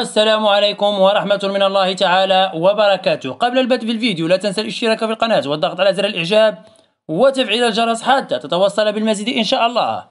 السلام عليكم ورحمة من الله تعالى وبركاته قبل البدء في الفيديو لا تنسى الاشتراك في القناة والضغط على زر الإعجاب وتفعيل الجرس حتى تتوصل بالمزيد إن شاء الله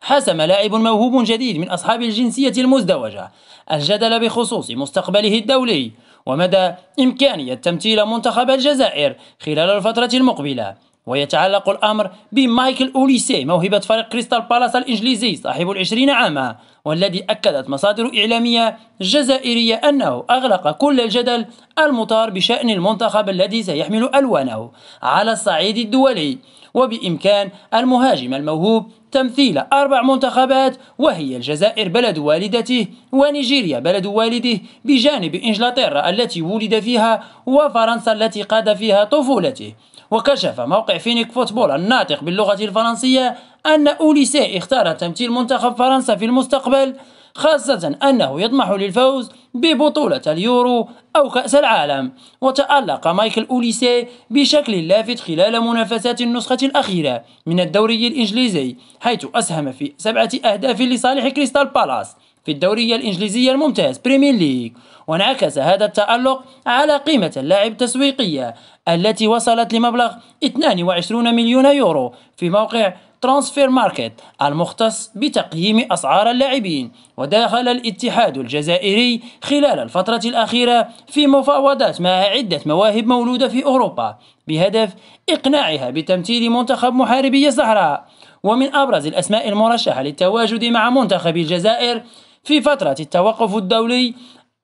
حسم لاعب موهوب جديد من أصحاب الجنسية المزدوجة الجدل بخصوص مستقبله الدولي ومدى إمكانية تمثيل منتخب الجزائر خلال الفترة المقبلة ويتعلق الأمر بمايكل أوليسي موهبة فريق كريستال بالاس الإنجليزي صاحب العشرين عاما والذي أكدت مصادر إعلامية جزائرية أنه أغلق كل الجدل المطار بشأن المنتخب الذي سيحمل ألوانه على الصعيد الدولي وبإمكان المهاجم الموهوب تمثيل أربع منتخبات وهي الجزائر بلد والدته ونيجيريا بلد والده بجانب إنجلترا التي ولد فيها وفرنسا التي قاد فيها طفولته وكشف موقع فينيك فوتبول الناطق باللغة الفرنسية أن أوليسيه اختار تمثيل منتخب فرنسا في المستقبل خاصة أنه يطمح للفوز ببطولة اليورو أو كأس العالم وتألق مايكل أوليسي بشكل لافت خلال منافسات النسخة الأخيرة من الدوري الإنجليزي حيث أسهم في سبعة أهداف لصالح كريستال بالاس في الدوري الإنجليزي الممتاز بريمير ليج وانعكس هذا التألق على قيمة اللاعب التسويقية التي وصلت لمبلغ 22 مليون يورو في موقع ترانسفير ماركت المختص بتقييم أسعار اللاعبين ودخل الاتحاد الجزائري خلال الفترة الأخيرة في مفاوضات مع عدة مواهب مولودة في أوروبا بهدف إقناعها بتمثيل منتخب محاربي الزهراء ومن أبرز الأسماء المرشحة للتواجد مع منتخب الجزائر في فترة التوقف الدولي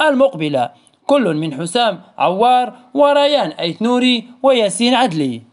المقبلة كل من حسام عوار وريان أيتنوري وياسين عدلي